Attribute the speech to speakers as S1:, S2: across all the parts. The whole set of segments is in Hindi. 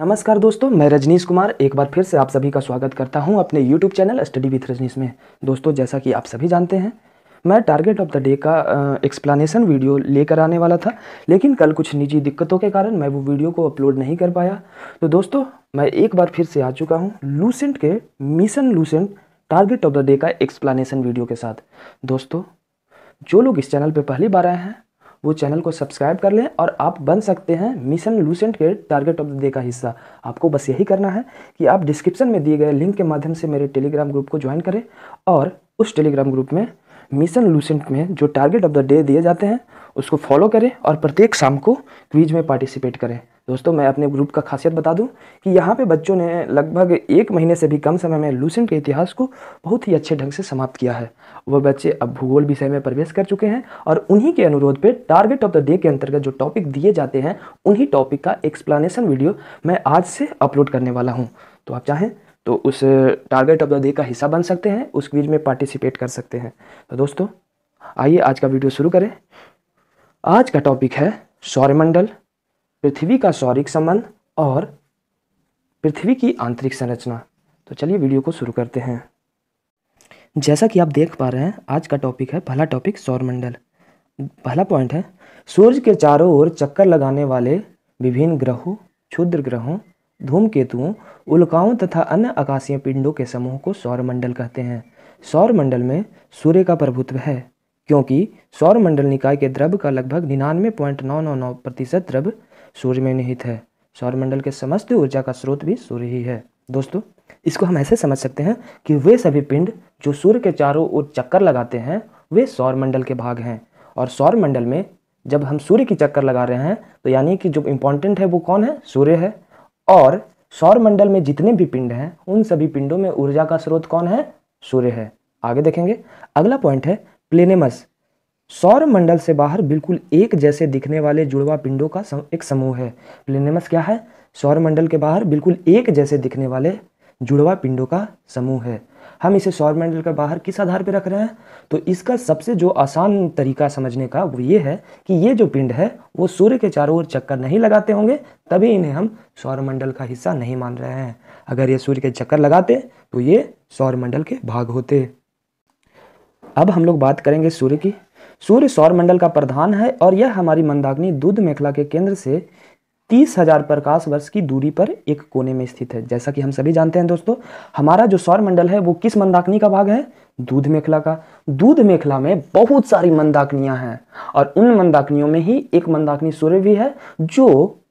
S1: नमस्कार दोस्तों मैं रजनीश कुमार एक बार फिर से आप सभी का स्वागत करता हूं अपने YouTube channel study with Rajnish में दोस्तों जैसा कि आप सभी जानते हैं मैं टारगेट ऑफ द डे का एक्सप्लानेशन वीडियो लेकर आने वाला था लेकिन कल कुछ निजी दिक्कतों के कारण मैं वो वीडियो को अपलोड नहीं कर पाया तो दोस्तों मैं एक बार फिर से आ चुका हूँ लूसेंट के mission Lucent target of the day का एक्सप्लानसन वीडियो के साथ दोस्तों जो लोग इस चैनल पर पहली बार आए हैं वो चैनल को सब्सक्राइब कर लें और आप बन सकते हैं मिशन लूसेंट के टारगेट ऑफ द डे का हिस्सा आपको बस यही करना है कि आप डिस्क्रिप्शन में दिए गए लिंक के माध्यम से मेरे टेलीग्राम ग्रुप को ज्वाइन करें और उस टेलीग्राम ग्रुप में मिशन लूसेंट में जो टारगेट ऑफ द डे दिए जाते हैं उसको फॉलो करें और प्रत्येक शाम को क्विज में पार्टिसिपेट करें दोस्तों मैं अपने ग्रुप का खासियत बता दूं कि यहाँ पे बच्चों ने लगभग एक महीने से भी कम समय में लूसेंट के इतिहास को बहुत ही अच्छे ढंग से समाप्त किया है वह बच्चे अब भूगोल विषय में प्रवेश कर चुके हैं और उन्हीं के अनुरोध पे टारगेट ऑफ द डे के अंतर्गत जो टॉपिक दिए जाते हैं उन्हीं टॉपिक का एक्सप्लानशन वीडियो मैं आज से अपलोड करने वाला हूँ तो आप चाहें तो उस टारगेट ऑफ द डे का हिस्सा बन सकते हैं उस क्विज में पार्टिसिपेट कर सकते हैं तो दोस्तों आइए आज का वीडियो शुरू करें आज का टॉपिक है सौरमंडल पृथ्वी का सौरिक संबंध और पृथ्वी की आंतरिक संरचना तो चलिए वीडियो को शुरू करते हैं जैसा कि आप देख पा रहे हैं आज का टॉपिक है पहला टॉपिक सौरमंडल पहला पॉइंट है सूर्य के चारों ओर चक्कर लगाने वाले विभिन्न ग्रहों क्षुद्र ग्रहों धूमकेतुओं उल्काओं तथा अन्य आकाशीय पिंडों के समूह को सौरमंडल कहते हैं सौरमंडल में सूर्य का प्रभुत्व है क्योंकि सौर मंडल निकाय के द्रव का लगभग निन्यानवे पॉइंट नौ नौ नौ प्रतिशत द्रव सूर्य में निहित है सौरमंडल के समस्त ऊर्जा का स्रोत भी सूर्य ही है दोस्तों इसको हम ऐसे समझ सकते हैं कि वे सभी पिंड जो सूर्य के चारों ओर चक्कर लगाते हैं वे सौरमंडल के भाग हैं और सौरमंडल में जब हम सूर्य की चक्कर लगा रहे हैं तो यानी कि जो इम्पोर्टेंट है वो कौन है सूर्य है और सौरमंडल में जितने भी पिंड हैं उन सभी पिंडों में ऊर्जा का स्रोत कौन है सूर्य है आगे देखेंगे अगला पॉइंट है प्लेनेमस सौर मंडल से बाहर बिल्कुल एक जैसे दिखने वाले जुड़वा पिंडों का एक समूह है प्लेनेमस क्या है सौर मंडल के बाहर बिल्कुल एक जैसे दिखने वाले जुड़वा पिंडों का समूह है हम इसे सौर मंडल के बाहर किस आधार पर रख रहे हैं तो इसका सबसे जो आसान तरीका समझने का वो ये है कि ये जो पिंड है वो सूर्य के चारों ओर चक्कर नहीं लगाते होंगे तभी इन्हें हम सौर मंडल का हिस्सा नहीं मान रहे हैं अगर ये सूर्य के चक्कर लगाते तो ये सौर मंडल के भाग होते अब हम लोग बात करेंगे सूर्य की सूर्य सौर मंडल का प्रधान है और यह हमारी मंदाग्नि दूध मेखला के केंद्र से तीस हजार प्रकाश वर्ष की दूरी पर एक कोने में स्थित है जैसा कि हम सभी जानते हैं दोस्तों हमारा जो सौर मंडल है वो किस मंदाकिनी का भाग है दूध मेखला का दूध मेखला में बहुत सारी मंदाकिनियां हैं और उन मंदाकिनियों में ही एक मंदाकिनी सूर्य भी है जो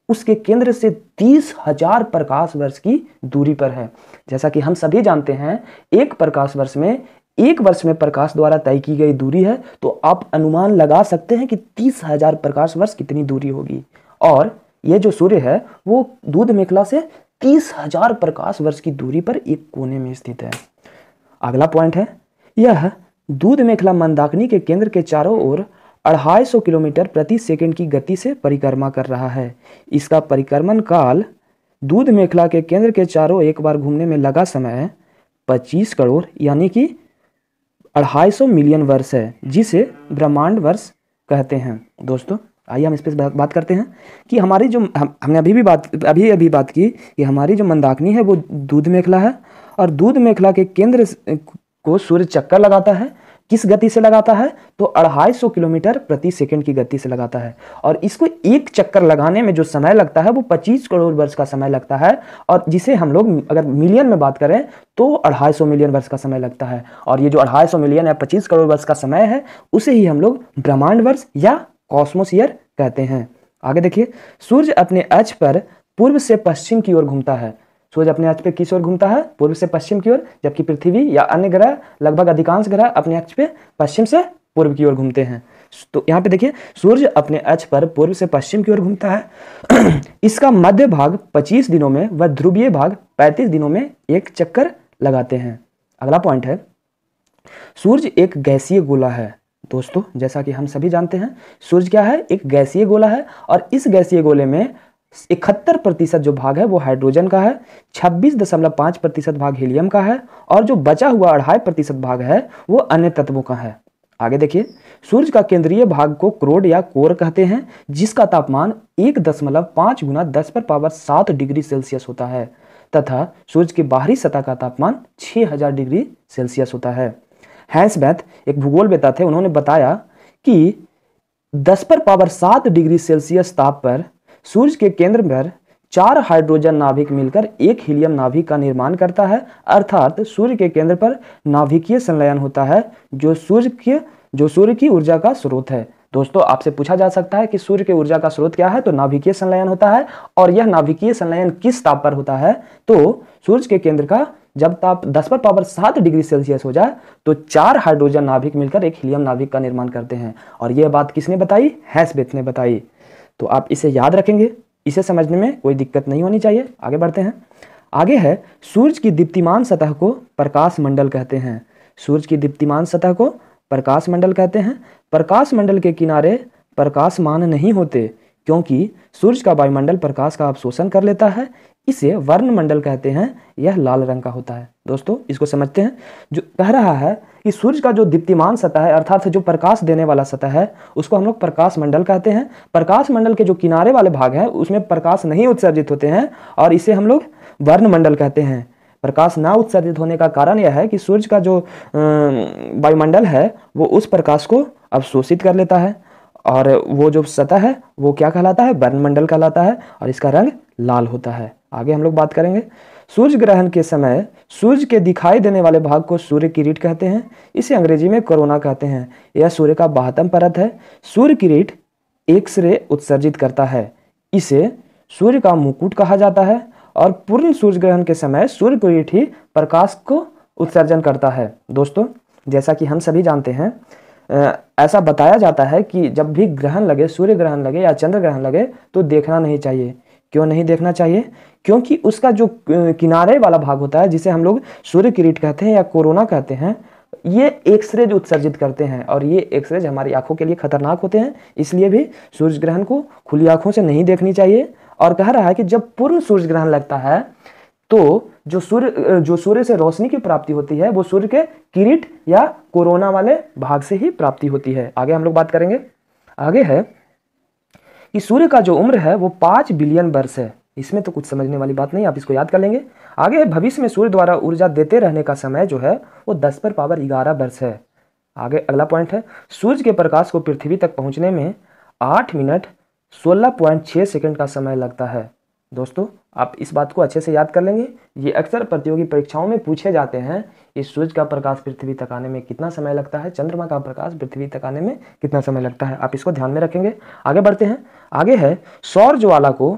S1: उसके केंद्र से तीस हजार प्रकाश वर्ष की दूरी पर है जैसा कि हम सभी जानते हैं एक प्रकाश वर्ष में एक वर्ष में प्रकाश द्वारा तय की गई दूरी है तो आप अनुमान लगा सकते हैं कि तीस हजार प्रकाश वर्ष कितनी दूरी होगी और यह जो सूर्य है वो दूध मेखला से तीस हजार प्रकाश वर्ष की दूरी पर एक कोने में स्थित है अगला पॉइंट है यह दूध मेखला मंदाकिनी के केंद्र के चारों ओर अढ़ाई सौ किलोमीटर प्रति सेकंड की गति से परिक्रमा कर रहा है इसका परिक्रमण काल दूध मेखला के केंद्र के चारों एक बार घूमने में लगा समय 25 करोड़ यानी कि अढ़ाई सौ मिलियन वर्ष है जिसे ब्रह्मांड वर्ष कहते हैं दोस्तों आइए हम इस पर बात करते हैं कि हमारी जो हम, हमने अभी भी बात अभी अभी बात की कि हमारी जो मंदाकिनी है वो दूध मेखला है और दूध मेखला के केंद्र को सूर्य चक्कर लगाता है किस गति से लगाता है तो अढ़ाई सौ किलोमीटर प्रति सेकंड की गति से लगाता है और इसको एक चक्कर लगाने में जो समय लगता है वो पच्चीस करोड़ वर्ष का समय लगता है और जिसे हम लोग अगर मिलियन में बात करें तो अढ़ाई सौ मिलियन वर्ष का समय लगता है और ये जो अढ़ाई सौ मिलियन या पच्चीस करोड़ वर्ष का समय है उसे ही हम लोग ब्रह्मांड वर्ष या कॉस्मोसियर कहते हैं आगे देखिए सूर्य अपने अच पर पूर्व से पश्चिम की ओर घूमता है सूरज अपने अक्ष पे किस ओर घूमता है पूर्व से पश्चिम की ओर जबकि पृथ्वी या अन्य ग्रह लगभग अधिकांश ग्रह अपने अक्ष पे पश्चिम से पूर्व की ओर घूमते हैं तो यहाँ पे देखिए सूर्य अपने अक्ष पर पूर्व से पश्चिम की ओर घूमता है इसका मध्य भाग 25 दिनों में व ध्रुवीय भाग 35 दिनों में एक चक्कर लगाते हैं अगला पॉइंट है सूर्य एक गैसीय गोला है दोस्तों जैसा कि हम सभी जानते हैं सूर्य क्या है एक गैसीय गोला है और इस गैसीय गोले में इकहत्तर प्रतिशत जो भाग है वो हाइड्रोजन का है छब्बीस दशमलव पाँच प्रतिशत भाग हीलियम का है और जो बचा हुआ अढ़ाई प्रतिशत भाग है वो अन्य तत्वों का है आगे देखिए सूर्य का केंद्रीय भाग को क्रोड या कोर कहते हैं जिसका तापमान एक दशमलव पाँच गुना दस पर पावर सात डिग्री सेल्सियस होता है तथा सूर्य की बाहरी सतह का तापमान 6000 डिग्री सेल्सियस होता है हैंसबैथ एक भूगोल बेता थे उन्होंने बताया कि दस पर पावर सात डिग्री सेल्सियस ताप पर सूर्य के केंद्र पर चार हाइड्रोजन नाभिक मिलकर एक हीलियम नाभिक का निर्माण करता है अर्थात सूर्य के केंद्र पर नाभिकीय संलयन होता है जो सूर्य के जो सूर्य की ऊर्जा का स्रोत है दोस्तों आपसे पूछा जा सकता है कि सूर्य के ऊर्जा का स्रोत क्या है तो नाभिकीय संलयन होता है और यह नाभिकीय संलयन किस ताप पर होता है तो सूर्य के केंद्र का जब ताप 10 पर पावर 7 डिग्री सेल्सियस हो जाए तो चार हाइड्रोजन नाभिक मिलकर एक हीलियम नाभिक का निर्माण करते हैं और यह बात किसने बताई हैसबेथ ने बताई तो आप इसे याद रखेंगे इसे समझने में कोई दिक्कत नहीं होनी चाहिए आगे बढ़ते हैं आगे है सूर्य की दीप्तिमान सतह को प्रकाश मंडल कहते हैं सूर्य की दीप्तिमान सतह को प्रकाश मंडल कहते हैं प्रकाश मंडल के किनारे प्रकाशमान नहीं होते क्योंकि सूर्य का वायुमंडल प्रकाश का अवशोषण कर लेता है इसे वर्णमंडल कहते हैं यह लाल रंग का होता है दोस्तों इसको समझते हैं जो कह रहा है कि सूर्य का जो दीप्तिमान सतह है अर्थात जो प्रकाश देने वाला सतह है उसको हम लोग प्रकाश मंडल कहते हैं प्रकाश मंडल के जो किनारे वाले भाग हैं उसमें प्रकाश नहीं उत्सर्जित होते हैं और इसे हम लोग वर्णमंडल कहते हैं प्रकाश ना उत्सर्जित होने का कारण यह है कि सूर्य का जो वायुमंडल है वो उस प्रकाश को अवशोषित कर लेता है और वो जो सतह है वो क्या कहलाता है वर्णमंडल कहलाता है और इसका रंग लाल होता है आगे हम लोग बात करेंगे सूर्य ग्रहण के समय सूर्य के दिखाई देने वाले भाग को सूर्य किरीट कहते हैं इसे अंग्रेजी में कोरोना कहते हैं यह सूर्य का बाहतम परत है सूर्य किरीट एक्सरे उत्सर्जित करता है इसे सूर्य का मुकुट कहा जाता है और पूर्ण सूर्य ग्रहण के समय सूर्य किरीट ही प्रकाश को उत्सर्जन करता है दोस्तों जैसा कि हम सभी जानते हैं ऐसा बताया जाता है कि जब भी ग्रहण लगे सूर्य ग्रहण लगे या चंद्र ग्रहण लगे तो देखना नहीं चाहिए क्यों नहीं देखना चाहिए क्योंकि उसका जो किनारे वाला भाग होता है जिसे हम लोग सूर्य किरीट कहते हैं या कोरोना कहते हैं ये एक्सरेज उत्सर्जित करते हैं और ये एक्सरेज हमारी आंखों के लिए खतरनाक होते हैं इसलिए भी सूर्य ग्रहण को खुली आंखों से नहीं देखनी चाहिए और कह रहा है कि जब पूर्ण सूर्य ग्रहण लगता है तो जो सूर्य जो सूर्य से रोशनी की प्राप्ति होती है वो सूर्य के किरीट या कोरोना वाले भाग से ही प्राप्ति होती है आगे हम लोग बात करेंगे आगे है कि सूर्य का जो उम्र है वो पाँच बिलियन वर्ष है इसमें तो कुछ समझने वाली बात नहीं आप इसको याद कर लेंगे आगे भविष्य में सूर्य द्वारा ऊर्जा देते रहने का समय जो है वो दस पर पावर ग्यारह वर्ष है आगे अगला पॉइंट है सूर्य के प्रकाश को पृथ्वी तक पहुंचने में आठ मिनट सोलह पॉइंट छः सेकेंड का समय लगता है दोस्तों आप इस बात को अच्छे से याद कर लेंगे ये अक्सर प्रतियोगी परीक्षाओं में पूछे जाते हैं इस सूर्य का प्रकाश पृथ्वी तक आने में कितना समय लगता है चंद्रमा का प्रकाश पृथ्वी तक आने में कितना समय लगता है आप इसको ध्यान में रखेंगे आगे बढ़ते हैं आगे है सौर ज्वाला को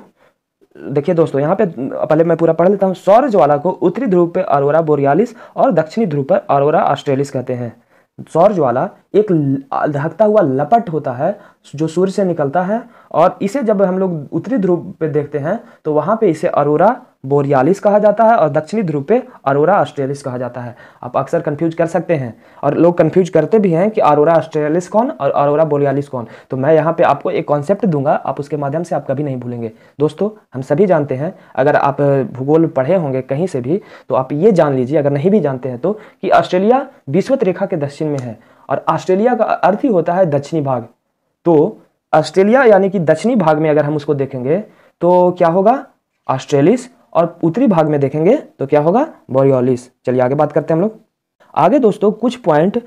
S1: देखिए दोस्तों यहाँ पे पहले मैं पूरा पढ़ लेता हूँ सौर ज्वाला को उत्तरी ध्रुव पर अरोरा बोरियालिस और दक्षिणी ध्रुव पर अरोरा ऑस्ट्रेलिस कहते हैं सौर ज्वाला एक धकता हुआ लपट होता है जो सूर्य से निकलता है और इसे जब हम लोग उत्तरी ध्रुव पे देखते हैं तो वहाँ पे इसे अरोरा बोरियालिस कहा जाता है और दक्षिणी ध्रुव पे अरोरा ऑस्ट्रेलिस कहा जाता है आप अक्सर कन्फ्यूज कर सकते हैं और लोग कन्फ्यूज करते भी हैं कि अरोरा ऑस्ट्रेलिस कौन और अरोरा बोरियालिस कौन तो मैं यहाँ पे आपको एक कॉन्सेप्ट दूंगा आप उसके माध्यम से आप कभी नहीं भूलेंगे दोस्तों हम सभी जानते हैं अगर आप भूगोल पढ़े होंगे कहीं से भी तो आप ये जान लीजिए अगर नहीं भी जानते हैं तो कि ऑस्ट्रेलिया विश्वत रेखा के दक्षिण में है और ऑस्ट्रेलिया का अर्थ ही होता है दक्षिणी भाग तो ऑस्ट्रेलिया यानी कि दक्षिणी भाग में अगर हम उसको देखेंगे तो क्या होगा ऑस्ट्रेलिस और उत्तरी भाग में देखेंगे तो क्या होगा बोरियोलिस चलिए आगे बात करते हैं हम लोग आगे दोस्तों कुछ पॉइंट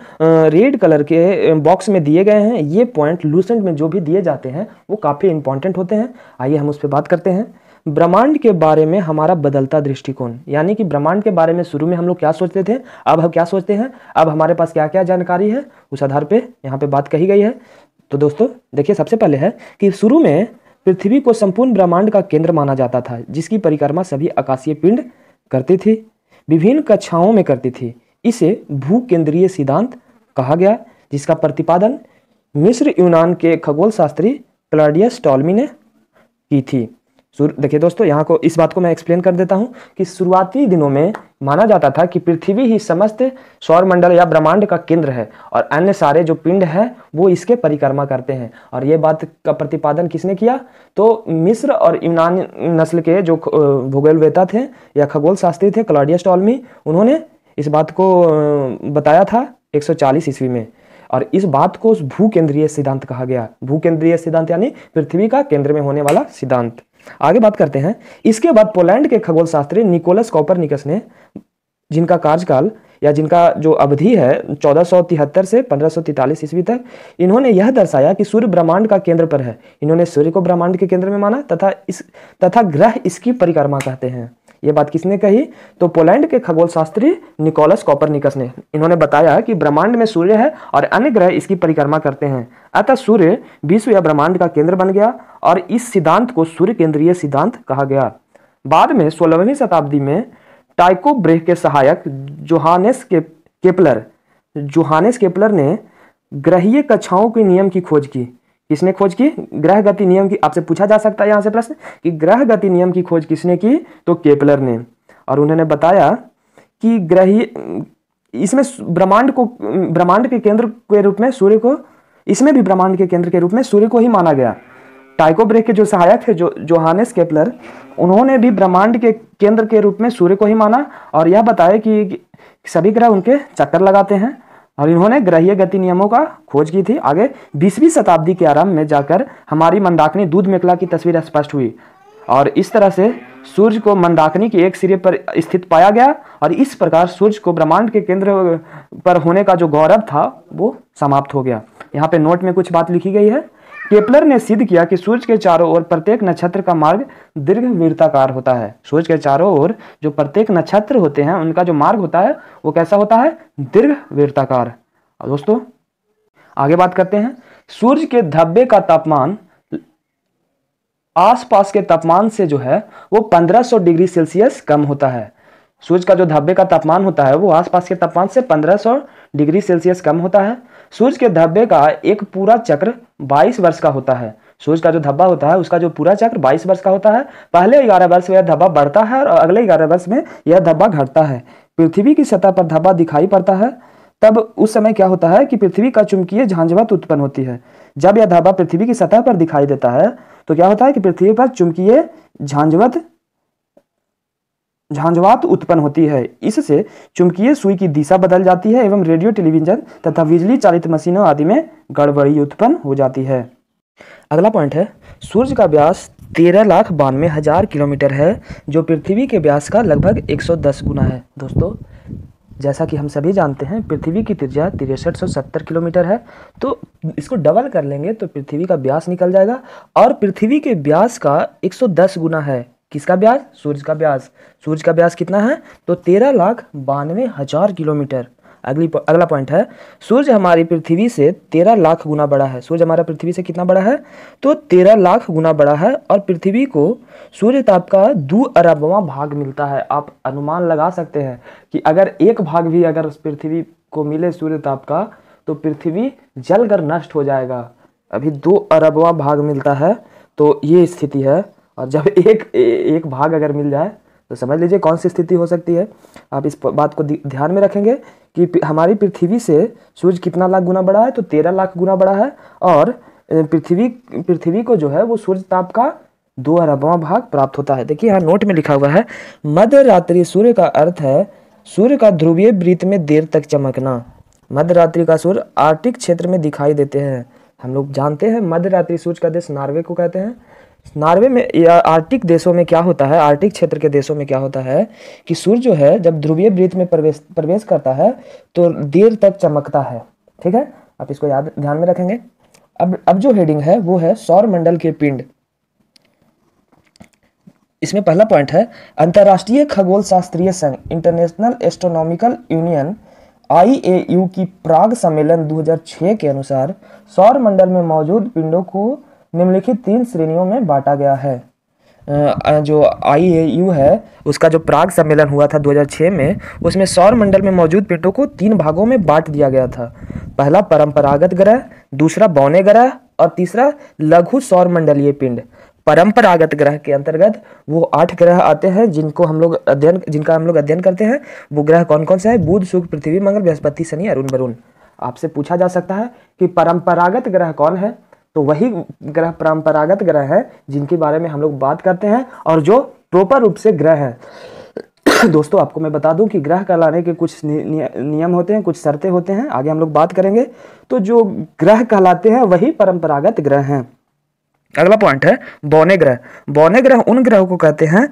S1: रेड कलर के बॉक्स में दिए गए हैं ये पॉइंट लूसेंट में जो भी दिए जाते हैं वो काफ़ी इंपॉर्टेंट होते हैं आइए हम उस पर बात करते हैं ब्रह्मांड के बारे में हमारा बदलता दृष्टिकोण यानी कि ब्रह्मांड के बारे में शुरू में हम लोग क्या सोचते थे अब हम क्या सोचते हैं अब हमारे पास क्या क्या जानकारी है उस आधार पर यहाँ पर बात कही गई है तो दोस्तों देखिए सबसे पहले है कि शुरू में पृथ्वी को संपूर्ण ब्रह्मांड का केंद्र माना जाता था जिसकी परिक्रमा सभी आकाशीय पिंड करते थे विभिन्न कक्षाओं में करते थे इसे भू केंद्रीय सिद्धांत कहा गया जिसका प्रतिपादन मिस्र यूनान के खगोल शास्त्री क्लाडियस टॉलमी ने की थी देखिए दोस्तों यहाँ को इस बात को मैं एक्सप्लेन कर देता हूँ कि शुरुआती दिनों में माना जाता था कि पृथ्वी ही समस्त सौरमंडल या ब्रह्मांड का केंद्र है और अन्य सारे जो पिंड हैं वो इसके परिक्रमा करते हैं और ये बात का प्रतिपादन किसने किया तो मिस्र और यूनान नस्ल के जो भूगोलवेता थे या खगोल शास्त्री थे क्लॉडियस टॉलमी उन्होंने इस बात को बताया था एक ईस्वी में और इस बात को भू केंद्रीय सिद्धांत कहा गया भू केंद्रीय सिद्धांत यानी पृथ्वी का केंद्र में होने वाला सिद्धांत आगे बात करते हैं इसके बाद पोलैंड के खगोल शास्त्री निकोलस कॉपरनिकस ने जिनका कार्यकाल या जिनका जो अवधि है चौदह से पंद्रह ईस्वी तक इन्होंने यह दर्शाया कि सूर्य ब्रह्मांड का केंद्र पर है इन्होंने सूर्य को ब्रह्मांड के केंद्र में माना तथा इस तथा ग्रह इसकी परिक्रमा कहते हैं ये बात किसने कही तो पोलैंड के खगोल शास्त्री निकोलस कॉपरनिकस ने इन्होंने बताया कि ब्रह्मांड में सूर्य है और अन्य ग्रह इसकी परिक्रमा करते हैं अतः सूर्य विश्व या ब्रह्मांड का केंद्र बन गया और इस सिद्धांत को सूर्य केंद्रीय सिद्धांत कहा गया बाद में सोलहवीं शताब्दी में टाइको ब्रेह के सहायक जोहानेस के केपलर जोहानेस केपलर ने ग्रहीय कक्षाओं के नियम की खोज की किसने खोज की ग्रह गति नियम की आपसे पूछा जा सकता है यहाँ से प्रश्न कि ग्रह गति नियम की खोज किसने की तो केपलर ने और उन्होंने बताया कि ग्रही इसमें ब्रह्मांड को ब्रह्मांड के केंद्र के रूप में सूर्य को इसमें भी ब्रह्मांड के केंद्र के रूप में सूर्य को ही माना गया टाइको ब्रेक के जो सहायक थे जो जोहानेस केपलर उन्होंने भी ब्रह्मांड के केंद्र के रूप में सूर्य को ही माना और यह बताया कि सभी ग्रह उनके चक्कर लगाते हैं और इन्होंने ग्रहीय गति नियमों का खोज की थी आगे बीसवीं शताब्दी के आरंभ में जाकर हमारी मंदाकिनी दूध मेखला की तस्वीर स्पष्ट हुई और इस तरह से सूर्य को मंदाकिनी के एक सिरे पर स्थित पाया गया और इस प्रकार सूर्य को ब्रह्मांड के केंद्र पर होने का जो गौरव था वो समाप्त हो गया यहाँ पे नोट में कुछ बात लिखी गई है केपलर ने सिद्ध किया कि सूर्य के चारों ओर प्रत्येक नक्षत्र का मार्ग दीर्घ वीरताकार होता है सूर्य के चारों ओर जो प्रत्येक नक्षत्र होते हैं उनका जो मार्ग होता है वो कैसा होता है दीर्घ वीरताकार दोस्तों आगे बात करते हैं सूर्य के धब्बे का तापमान आसपास के तापमान से जो है वो 1500 डिग्री सेल्सियस कम होता है सूर्य का जो धब्बे का तापमान होता है वो आसपास के तापमान से 1500 डिग्री सेल्सियस कम होता है सूर्य के धब्बे का एक पूरा चक्र 22 वर्ष का होता है सूर्य का जो धब्बा होता है उसका जो पूरा चक्र 22 वर्ष का होता है पहले 11 वर्ष में यह धब्बा बढ़ता है और अगले 11 वर्ष में यह धब्बा घटता है पृथ्वी की सतह पर धब्बा दिखाई पड़ता है तब उस समय क्या होता है कि पृथ्वी का चुंबकीय झांझवत उत्पन्न होती है जब यह धब्बा पृथ्वी की सतह पर दिखाई देता है तो क्या होता है कि पृथ्वी पर चुंबकीय झांझवत झांझवात उत्पन्न होती है इससे चुंबकीय सुई की दिशा बदल जाती है एवं रेडियो टेलीविजन तथा बिजली चालित मशीनों आदि में गड़बड़ी उत्पन्न हो जाती है अगला पॉइंट है सूर्य का व्यास तेरह लाख बानवे हज़ार किलोमीटर है जो पृथ्वी के व्यास का लगभग 110 गुना है दोस्तों जैसा कि हम सभी जानते हैं पृथ्वी की त्रिज्या तिरसठ किलोमीटर है तो इसको डबल कर लेंगे तो पृथ्वी का व्यास निकल जाएगा और पृथ्वी के व्यास का 110 गुना है किसका ब्याज सूर्य का ब्याज सूर्य का ब्याज कितना है तो तेरह लाख बानवे हजार किलोमीटर अगली अगला पॉइंट है सूर्य हमारी पृथ्वी से तेरह लाख गुना बड़ा है सूर्य हमारा पृथ्वी से कितना बड़ा है तो तेरह लाख गुना बड़ा है और पृथ्वी को सूर्य ताप का दो अरबवा भाग मिलता है आप अनुमान लगा सकते हैं कि अगर एक भाग भी अगर पृथ्वी को मिले सूर्य ताप का तो पृथ्वी जलकर नष्ट हो जाएगा अभी दो अरबवा भाग मिलता है तो ये स्थिति है और जब एक एक भाग अगर मिल जाए तो समझ लीजिए कौन सी स्थिति हो सकती है आप इस बात को ध्यान में रखेंगे कि हमारी पृथ्वी से सूर्य कितना लाख गुना बड़ा है तो तेरह लाख गुना बड़ा है और पृथ्वी पृथ्वी को जो है वो सूर्य ताप का दो अरबवा भाग प्राप्त होता है देखिए यहाँ नोट में लिखा हुआ है मध्य रात्रि सूर्य का अर्थ है सूर्य का ध्रुवीय वृत्त में देर तक चमकना मध्य रात्रि का सूर्य आर्टिक क्षेत्र में दिखाई देते हैं हम लोग जानते हैं मध्य रात्रि सूर्य का देश नॉर्वे को कहते हैं नॉर्वे में या आर्टिक देशों में क्या होता है आर्टिक क्षेत्र के देशों में क्या होता है कि सूर्य जो है जब ध्रुवीय वृत्त में प्रवेश प्रवेश करता है तो देर तक चमकता है ठीक है आप इसको याद ध्यान में रखेंगे अब अब जो हेडिंग है वो है सौर मंडल के पिंड इसमें पहला पॉइंट है अंतर्राष्ट्रीय खगोल शास्त्रीय संघ इंटरनेशनल एस्ट्रोनॉमिकल यूनियन यू की प्राग सम्मेलन 2006 के अनुसार सौर मंडल में मौजूद पिंडों को निम्नलिखित तीन श्रेणियों में बांटा गया है जो आई है उसका जो प्राग सम्मेलन हुआ था 2006 में उसमें सौर मंडल में मौजूद पिंडों को तीन भागों में बांट दिया गया था पहला परंपरागत ग्रह दूसरा बौने ग्रह और तीसरा लघु सौर मंडलीय पिंड परंपरागत ग्रह के अंतर्गत वो आठ ग्रह आते हैं जिनको हम लोग अध्ययन जिनका हम लोग अध्ययन करते हैं वो ग्रह कौन कौन से हैं बुध शुक्र पृथ्वी मंगल बृहस्पति शनि अरुण वरुण आपसे पूछा जा सकता है कि परंपरागत ग्रह कौन है तो वही ग्रह परंपरागत ग्रह है जिनके बारे में हम लोग बात करते हैं और जो प्रॉपर रूप से ग्रह है दोस्तों आपको मैं बता दूं कि ग्रह कहलाने के कुछ नियम होते हैं कुछ शर्तें होते हैं आगे हम लोग बात करेंगे तो जो ग्रह कहलाते हैं वही परंपरागत ग्रह हैं अगला पॉइंट है बौने ग्रह बौने ग्रह उन ग्रहों को कहते हैं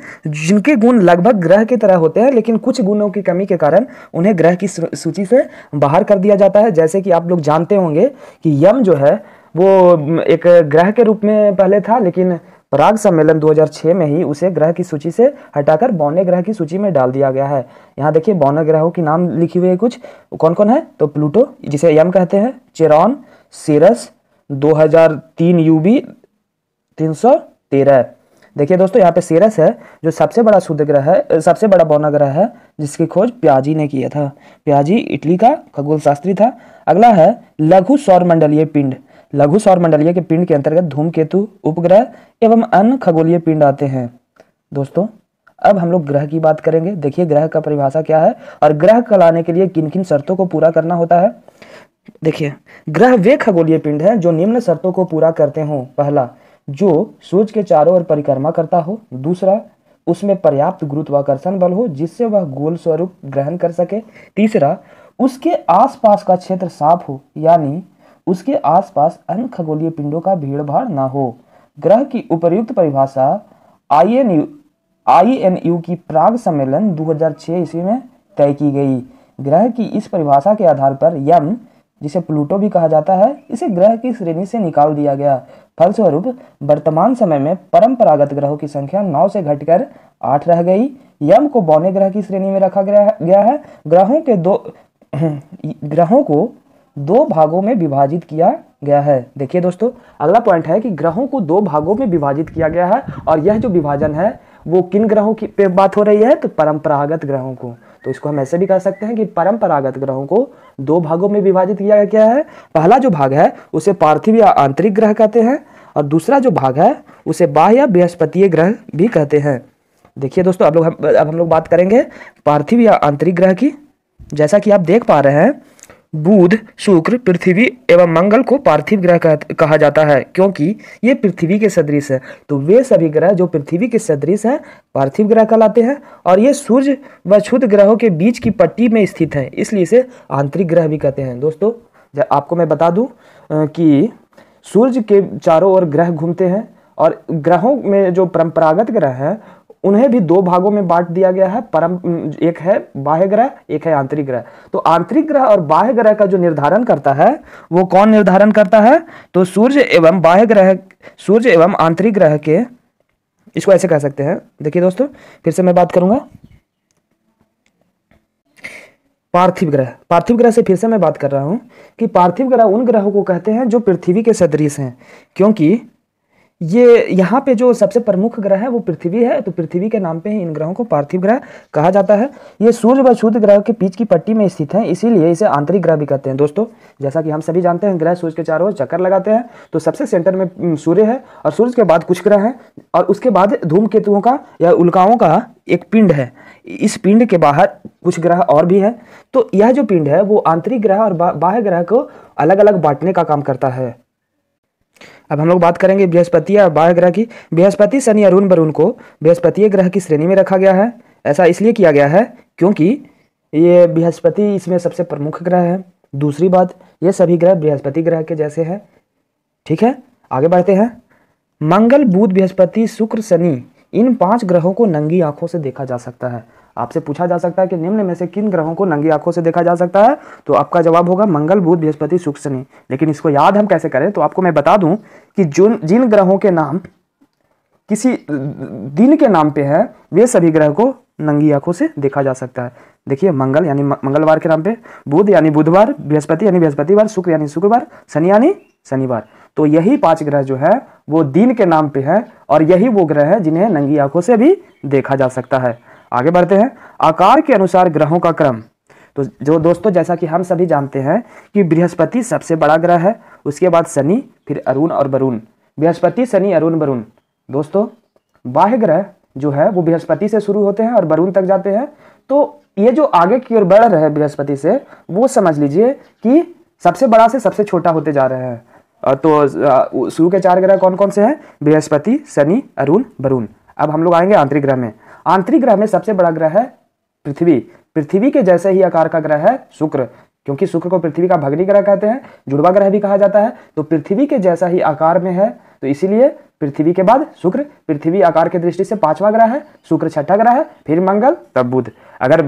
S1: जिनके गुण लगभग ग्रह की तरह होते हैं लेकिन कुछ गुणों की कमी के कारण उन्हें ग्रह की सूची से बाहर कर दिया जाता है जैसे कि आप लोग जानते होंगे कि यम जो है वो एक ग्रह के रूप में पहले था लेकिन पराग सम्मेलन 2006 में ही उसे ग्रह की सूची से हटाकर बौने ग्रह की सूची में डाल दिया गया है यहाँ देखिए बौने ग्रहों की नाम लिखी हुई है कुछ कौन कौन है तो प्लूटो जिसे यम कहते हैं चेरॉन सीरस 2003 यूबी तीन देखिए दोस्तों यहाँ पे सीरस है जो सबसे बड़ा शुद्ध ग्रह है सबसे बड़ा बौना ग्रह है जिसकी खोज प्याजी ने किया था प्याजी इटली का खगोल शास्त्री था अगला है लघु सौर मंडलीय पिंड लघु सौर मंडलीय के पिंड के अंतर्गत धूमकेतु उपग्रह एवं अन्य खगोलीय पिंड आते हैं दोस्तों अब हम लोग ग्रह की बात करेंगे देखिए ग्रह का परिभाषा क्या है और ग्रह कहलाने के लिए किन किन शर्तों को पूरा करना होता है देखिए ग्रह वे खगोलीय पिंड हैं जो निम्न शर्तों को पूरा करते हो पहला जो सूर्य के चारों ओर परिक्रमा करता हो दूसरा उसमें पर्याप्त गुरुत्वाकर्षण बल हो जिससे वह गोल स्वरूप ग्रहण कर सके तीसरा उसके आसपास का क्षेत्र साफ हो यानी उसके आसपास अन्य खगोलीय पिंडों का भीड़भाड़ न हो ग्रह की उपयुक्त परिभाषा I N I N U की प्राग सम्मेलन 2006 ईस्वी में तय की गई ग्रह की इस परिभाषा के आधार पर यम जिसे प्लूटो भी कहा जाता है इसे ग्रह की श्रेणी से निकाल दिया गया फलस्वरूप वर्तमान समय में परंपरागत ग्रहों की संख्या नौ से घटकर आठ रह गई यम को बौने ग्रह की श्रेणी में रखा गया है ग्रहों के दो ग्रहों को दो भागों में विभाजित किया गया है देखिए दोस्तों अगला पॉइंट है कि ग्रहों को दो भागों में विभाजित किया गया है और यह जो विभाजन है वो किन ग्रहों की पे बात हो रही है तो परंपरागत ग्रहों को तो इसको हम ऐसे भी कह सकते हैं कि परंपरागत ग्रहों को दो भागों में विभाजित किया गया है पहला जो भाग है उसे पार्थिव या आंतरिक ग्रह कहते हैं और दूसरा जो भाग है उसे बाह या बृहस्पतीय ग्रह भी कहते हैं देखिए दोस्तों अब लोग अब हम लोग बात करेंगे पार्थिव या आंतरिक ग्रह की जैसा कि आप देख पा रहे हैं बुध शुक्र पृथ्वी एवं मंगल को पार्थिव ग्रह कहा जाता है क्योंकि ये पृथ्वी के सदृश है तो वे सभी ग्रह जो पृथ्वी के सदृश हैं पार्थिव ग्रह कहलाते हैं और ये सूर्य व क्षुद ग्रहों के बीच की पट्टी में स्थित हैं इसलिए इसे आंतरिक ग्रह भी कहते हैं दोस्तों आपको मैं बता दूँ कि सूर्य के चारों ओर ग्रह घूमते हैं और ग्रहों में जो परंपरागत ग्रह हैं उन्हें भी दो भागों में बांट दिया गया है परम एक है बाह्य ग्रह एक है आंतरिक ग्रह तो आंतरिक ग्रह और बाह्य ग्रह का जो निर्धारण करता है वो कौन निर्धारण करता है तो सूर्य एवं बाह्य ग्रह सूर्य एवं आंतरिक ग्रह के इसको ऐसे कह सकते हैं देखिए दोस्तों फिर से मैं बात करूंगा पार्थिव ग्रह पार्थिव ग्रह से फिर से मैं बात कर रहा हूं कि पार्थिव ग्रह उन ग्रहों को कहते हैं जो पृथ्वी के सदृश हैं क्योंकि ये यहाँ पे जो सबसे प्रमुख ग्रह है वो पृथ्वी है तो पृथ्वी के नाम पे ही इन ग्रहों को पार्थिव ग्रह कहा जाता है ये सूर्य व शुद्ध ग्रह के बीच की पट्टी में स्थित है इसीलिए इसे आंतरिक ग्रह भी कहते हैं दोस्तों जैसा कि हम सभी जानते हैं ग्रह सूर्य के चारों ओर चक्कर लगाते हैं तो सबसे सेंटर में सूर्य है और सूर्य के बाद कुछ ग्रह हैं और उसके बाद केतुओं का या उल्काओं का एक पिंड है इस पिंड के बाहर कुछ ग्रह और भी हैं तो यह जो पिंड है वो आंतरिक ग्रह और बाह्य ग्रह को अलग अलग बांटने का काम करता है अब हम लोग बात करेंगे बृहस्पति या बाह्य ग्रह की बृहस्पति शनि अरुण वरुण को बृहस्पति ग्रह की श्रेणी में रखा गया है ऐसा इसलिए किया गया है क्योंकि ये बृहस्पति इसमें सबसे प्रमुख ग्रह है दूसरी बात ये सभी ग्रह बृहस्पति ग्रह के जैसे हैं ठीक है आगे बढ़ते हैं मंगल बुध बृहस्पति शुक्र शनि इन पांच ग्रहों को नंगी आंखों से देखा जा सकता है आपसे पूछा जा सकता है कि निम्न में से किन ग्रहों को नंगी आंखों से देखा जा सकता है तो आपका जवाब होगा मंगल बुध बृहस्पति शुक्र शनि लेकिन इसको याद हम कैसे करें तो आपको मैं बता दूं कि जिन जिन ग्रहों के नाम किसी दिन के नाम पे है वे सभी ग्रह को नंगी आंखों से देखा जा सकता है देखिए मंगल यानी मंगलवार के नाम पे बुध यानी बुधवार बृहस्पति यानी बृहस्पतिवार शुक्र यानी शुक्रवार शनि यानी शनिवार तो यही पांच ग्रह जो है वो दिन के नाम पे है और यही वो ग्रह है जिन्हें नंगी आंखों से भी देखा जा सकता है आगे बढ़ते हैं आकार के अनुसार ग्रहों का क्रम तो जो दोस्तों जैसा कि हम सभी जानते हैं कि बृहस्पति सबसे बड़ा ग्रह है उसके बाद शनि फिर अरुण और वरुण बृहस्पति शनि अरुण वरुण दोस्तों बाह्य ग्रह जो है वो बृहस्पति से शुरू होते हैं और वरुण तक जाते हैं तो ये जो आगे की ओर बढ़ रहे हैं बृहस्पति से वो समझ लीजिए कि सबसे बड़ा से सबसे छोटा होते जा रहे हैं तो शुरू के चार ग्रह कौन कौन से हैं बृहस्पति शनि अरुण वरुण अब हम लोग आएंगे आंतरिक ग्रह में आंतरिक ग्रह में सबसे बड़ा ग्रह है पृथ्वी पृथ्वी के जैसे ही आकार का ग्रह है शुक्र क्योंकि शुक्र को पृथ्वी का भगनी ग्रह कहते हैं जुड़वा ग्रह भी कहा जाता है तो पृथ्वी के जैसा ही आकार में है तो इसीलिए पृथ्वी के बाद शुक्र पृथ्वी आकार के दृष्टि से पांचवा ग्रह है शुक्र छठा ग्रह है फिर मंगल तब बुध अगर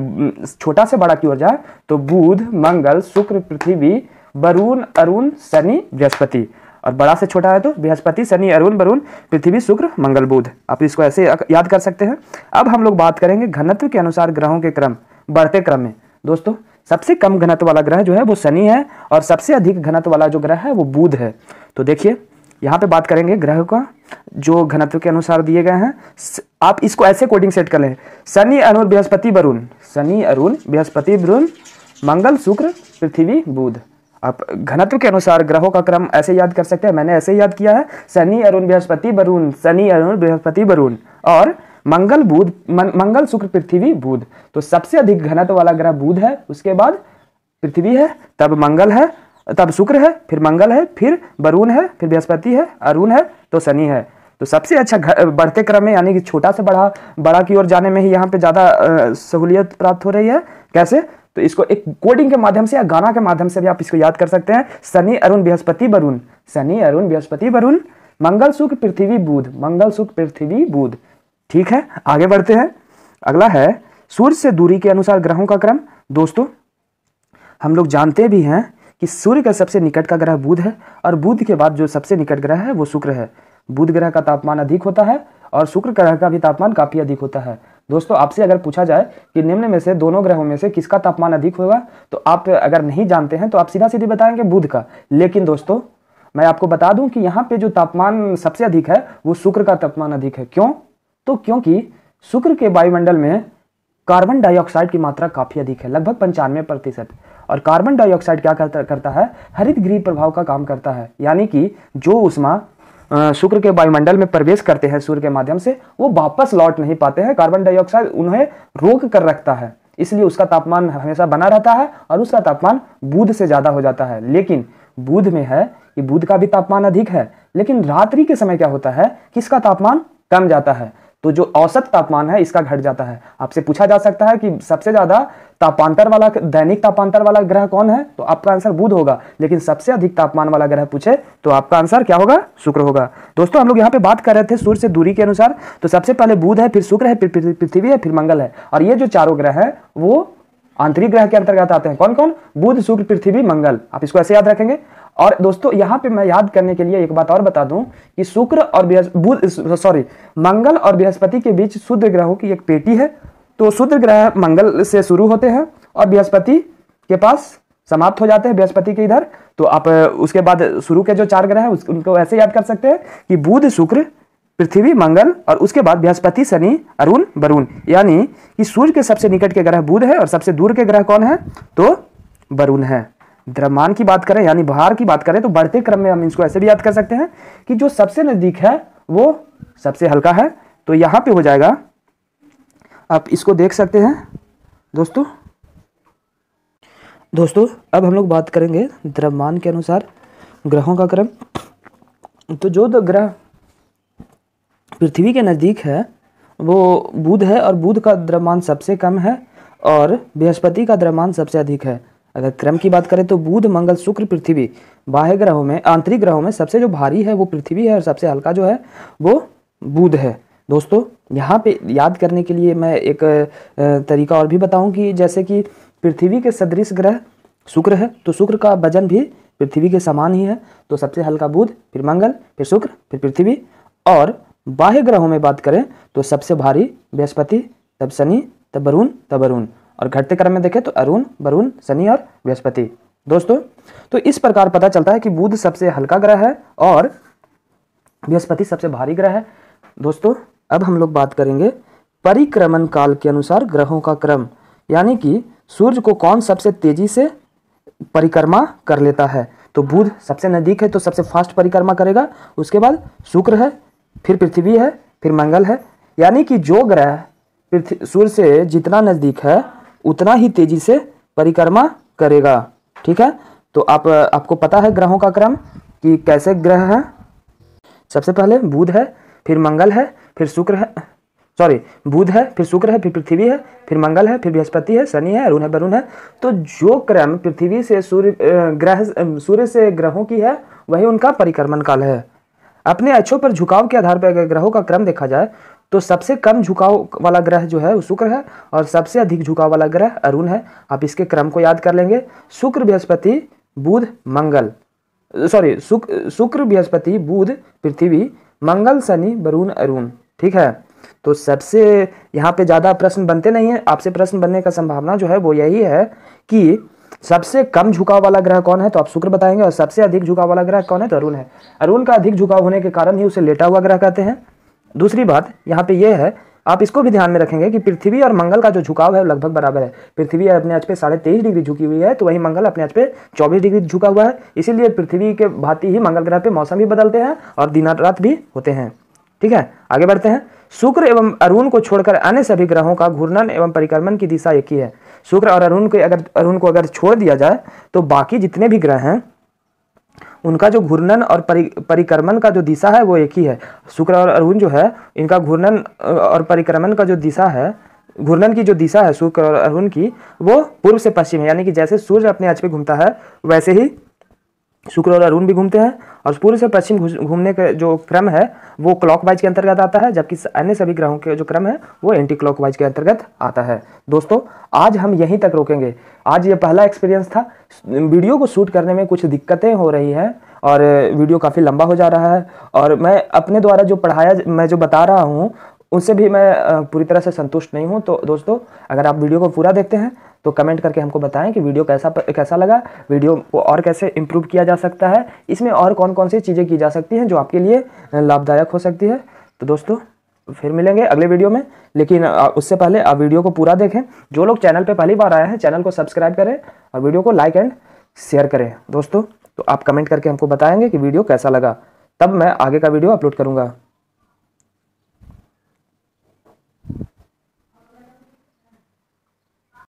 S1: छोटा से बड़ा की ओर जाए तो बुध मंगल शुक्र पृथ्वी वरुण अरुण शनि बृहस्पति और बड़ा से छोटा है तो बृहस्पति शनि अरुण वरुण पृथ्वी शुक्र मंगल बुध आप इसको ऐसे याद कर सकते हैं अब हम लोग बात करेंगे घनत्व के अनुसार ग्रहों के क्रम बढ़ते क्रम में दोस्तों सबसे कम घनत्व वाला ग्रह जो है वो शनि है और सबसे अधिक घनत्व वाला जो ग्रह है वो बुध है तो देखिए यहाँ पे बात करेंगे ग्रह का जो घनत्व के अनुसार दिए गए हैं आप इसको ऐसे कोडिंग सेट कर लें शनि अरुण बृहस्पति वरुण शनि अरुण बृहस्पति वरुण मंगल शुक्र पृथ्वी बुध आप घनत्व के अनुसार ग्रहों का क्रम ऐसे याद कर सकते हैं मैंने ऐसे याद किया है शनि अरुण बृहस्पति वरुण शनि अरुण बृहस्पति वरुण और मंगल बुध मंगल शुक्र पृथ्वी बुध तो सबसे अधिक घनत्व वाला ग्रह बुध है उसके बाद पृथ्वी है तब मंगल है तब शुक्र है फिर मंगल है फिर वरुण है फिर बृहस्पति है अरुण है तो शनि है तो सबसे अच्छा बढ़ते क्रम में यानी कि छोटा से बड़ा बड़ा की ओर जाने में ही यहाँ पे ज़्यादा सहूलियत प्राप्त हो रही है कैसे तो इसको एक कोडिंग के माध्यम से या गाना के माध्यम से भी आप इसको याद कर सकते हैं शनि अरुण बृहस्पति वरुण शनि अरुण बृहस्पति वरुण मंगल सुख पृथ्वी बुध मंगल सुख पृथ्वी बुध ठीक है आगे बढ़ते हैं अगला है सूर्य से दूरी के अनुसार ग्रहों का क्रम दोस्तों हम लोग जानते भी हैं कि सूर्य का सबसे निकट का ग्रह बुध है और बुध के बाद जो सबसे निकट ग्रह है वो शुक्र है बुध ग्रह का तापमान अधिक होता है और शुक्र ग्रह का भी तापमान काफ़ी अधिक होता है दोस्तों आपसे अगर पूछा जाए कि निम्न में से दोनों ग्रहों में से किसका तापमान अधिक होगा तो आप अगर नहीं जानते हैं तो आप सीधा सीधे बताएंगे बुध का लेकिन दोस्तों मैं आपको बता दूं कि यहाँ पे जो तापमान सबसे अधिक है वो शुक्र का तापमान अधिक है क्यों तो क्योंकि शुक्र के वायुमंडल में कार्बन डाइऑक्साइड की मात्रा काफ़ी अधिक है लगभग पंचानवे प्रतिशत और कार्बन डाइऑक्साइड क्या करता करता है हरित गृह प्रभाव का काम करता है यानी कि जो उष्मा शुक्र के वायुमंडल में प्रवेश करते हैं सूर्य के माध्यम से वो वापस लौट नहीं पाते हैं कार्बन डाइऑक्साइड उन्हें रोक कर रखता है इसलिए उसका तापमान हमेशा बना रहता है और उसका तापमान बुध से ज़्यादा हो जाता है लेकिन बुध में है कि बुध का भी तापमान अधिक है लेकिन रात्रि के समय क्या होता है कि इसका तापमान कम जाता है तो जो औसत तापमान है इसका घट जाता है आपसे पूछा जा सकता है कि सबसे ज़्यादा तापांतर वाला दैनिक तापांतर वाला ग्रह कौन है तो आपका आंसर बुध होगा लेकिन सबसे अधिक तापमान वाला ग्रह पूछे तो आपका आंसर क्या होगा शुक्र होगा दोस्तों हम लोग यहाँ पे बात कर रहे थे सूर्य से दूरी के अनुसार तो सबसे पहले बुध है फिर शुक्र है फिर पृथ्वी है फिर मंगल है और ये जो चारों ग्रह है वो आंतरिक ग्रह के अंतर्गत आते हैं कौन कौन बुध शुक्र पृथ्वी मंगल आप इसको ऐसे याद रखेंगे और दोस्तों यहाँ पे मैं याद करने के लिए एक बात और बता दूं कि शुक्र और बुध सॉरी मंगल और बृहस्पति के बीच शुद्ध ग्रहों की एक पेटी है तो शुद्ध ग्रह मंगल से शुरू होते हैं और बृहस्पति के पास समाप्त हो जाते हैं बृहस्पति के इधर तो आप उसके बाद शुरू के जो चार ग्रह हैं उनको ऐसे याद कर सकते हैं कि बुध शुक्र पृथ्वी मंगल और उसके बाद बृहस्पति शनि अरुण वरुण यानी कि सूर्य के सबसे निकट के ग्रह बुध है और सबसे दूर के ग्रह कौन है तो वरुण है द्रव्यमान की बात करें यानी भार की बात करें तो बढ़ते क्रम में हम इसको ऐसे भी याद कर सकते हैं कि जो सबसे नज़दीक है वो सबसे हल्का है तो यहां पे हो जाएगा आप इसको देख सकते हैं दोस्तों दोस्तों अब हम लोग बात करेंगे द्रव्यमान के अनुसार ग्रहों का क्रम तो जो ग्रह पृथ्वी के नज़दीक है वो बुध है और बुध का द्रव्यमान सबसे कम है और बृहस्पति का द्रव्यमान सबसे अधिक है अगर क्रम की बात करें तो बुध मंगल शुक्र पृथ्वी बाह्य ग्रहों में आंतरिक ग्रहों में सबसे जो भारी है वो पृथ्वी है और सबसे हल्का जो है वो बुध है दोस्तों यहाँ पे याद करने के लिए मैं एक तरीका और भी बताऊँ कि जैसे कि पृथ्वी के सदृश ग्रह शुक्र है तो शुक्र का वजन भी पृथ्वी के समान ही है तो सबसे हल्का बुध फिर मंगल फिर शुक्र फिर पृथ्वी और बाह्य ग्रहों में बात करें तो सबसे भारी बृहस्पति तब शनि तब वरुण तब वरुण और घटते क्रम में देखें तो अरुण वरुण शनि और बृहस्पति दोस्तों तो इस प्रकार पता चलता है कि बुध सबसे हल्का ग्रह है और बृहस्पति सबसे भारी ग्रह है दोस्तों अब हम लोग बात करेंगे परिक्रमण काल के अनुसार ग्रहों का क्रम यानी कि सूर्य को कौन सबसे तेजी से परिक्रमा कर लेता है तो बुध सबसे नज़दीक है तो सबसे फास्ट परिक्रमा करेगा उसके बाद शुक्र है फिर पृथ्वी है फिर मंगल है यानी कि जो ग्रह सूर्य से जितना नज़दीक है उतना ही तेजी से परिक्रमा करेगा ठीक है तो आप आपको पता है ग्रहों का क्रम कि कैसे ग्रह है सबसे पहले बुध है फिर मंगल है फिर शुक्र है सॉरी बुध है फिर शुक्र है फिर पृथ्वी है फिर मंगल है फिर बृहस्पति है शनि है अरुण है वरुण है तो जो क्रम पृथ्वी से सूर्य ग्रह सूर्य से ग्रहों की है वही उनका परिक्रमण काल है अपने अच्छों पर झुकाव के आधार पर अगर ग्रहों का क्रम देखा जाए तो सबसे कम झुकाव वाला ग्रह जो है वो शुक्र है और सबसे अधिक झुकाव वाला ग्रह अरुण है आप इसके क्रम को याद कर लेंगे शुक्र बृहस्पति बुध मंगल सॉरी शुक्र बृहस्पति बुध पृथ्वी मंगल शनि वरुण अरुण ठीक है तो सबसे यहाँ पे ज़्यादा प्रश्न बनते नहीं है आपसे प्रश्न बनने का संभावना जो है वो यही है कि सबसे कम झुकाव वाला ग्रह कौन है तो आप शुक्र बताएंगे और सबसे अधिक झुकाव वाला ग्रह कौन है तो अरुण है अरुण का अधिक झुकाव होने के कारण ही उसे लेटा हुआ ग्रह कहते हैं दूसरी बात यहाँ पे यह है आप इसको भी ध्यान में रखेंगे कि पृथ्वी और मंगल का जो झुकाव है लगभग बराबर है पृथ्वी अपने आज पे साढ़े तेईस डिग्री झुकी हुई है तो वही मंगल अपने आज पे चौबीस डिग्री झुका हुआ है इसीलिए पृथ्वी के भांति ही मंगल ग्रह पे मौसम भी बदलते हैं और दिन रात भी होते हैं ठीक है आगे बढ़ते हैं शुक्र एवं अरुण को छोड़कर अन्य सभी ग्रहों का घूर्णन एवं परिक्रमण की दिशा एक ही है शुक्र और अरुण के अगर अरुण को अगर छोड़ दिया जाए तो बाकी जितने भी ग्रह हैं उनका जो घूर्णन और परि परिक्रमण का जो दिशा है वो एक ही है शुक्र और अरुण जो है इनका घूर्णन और परिक्रमण का जो दिशा है घूर्णन की जो दिशा है शुक्र और अरुण की वो पूर्व से पश्चिम है यानी कि जैसे सूर्य अपने आज पे घूमता है वैसे ही शुक्र और अरुण भी घूमते हैं और पूर्व से पश्चिम घूमने का जो क्रम है वो क्लॉकवाइज के अंतर्गत आता है जबकि अन्य सभी ग्रहों के जो क्रम है वो एंटी क्लॉकवाइज के अंतर्गत आता है दोस्तों आज हम यहीं तक रोकेंगे आज ये पहला एक्सपीरियंस था वीडियो को शूट करने में कुछ दिक्कतें हो रही हैं और वीडियो काफ़ी लंबा हो जा रहा है और मैं अपने द्वारा जो पढ़ाया मैं जो बता रहा हूँ उनसे भी मैं पूरी तरह से संतुष्ट नहीं हूँ तो दोस्तों अगर आप वीडियो को पूरा देखते हैं तो कमेंट करके हमको बताएं कि वीडियो कैसा कैसा लगा वीडियो को और कैसे इम्प्रूव किया जा सकता है इसमें और कौन कौन सी चीज़ें की जा सकती हैं जो आपके लिए लाभदायक हो सकती है तो दोस्तों फिर मिलेंगे अगले वीडियो में लेकिन उससे पहले आप वीडियो को पूरा देखें जो लोग चैनल पर पहली बार आए हैं चैनल को सब्सक्राइब करें और वीडियो को लाइक एंड शेयर करें दोस्तों तो आप कमेंट करके हमको बताएंगे कि वीडियो कैसा लगा तब मैं आगे का वीडियो अपलोड करूँगा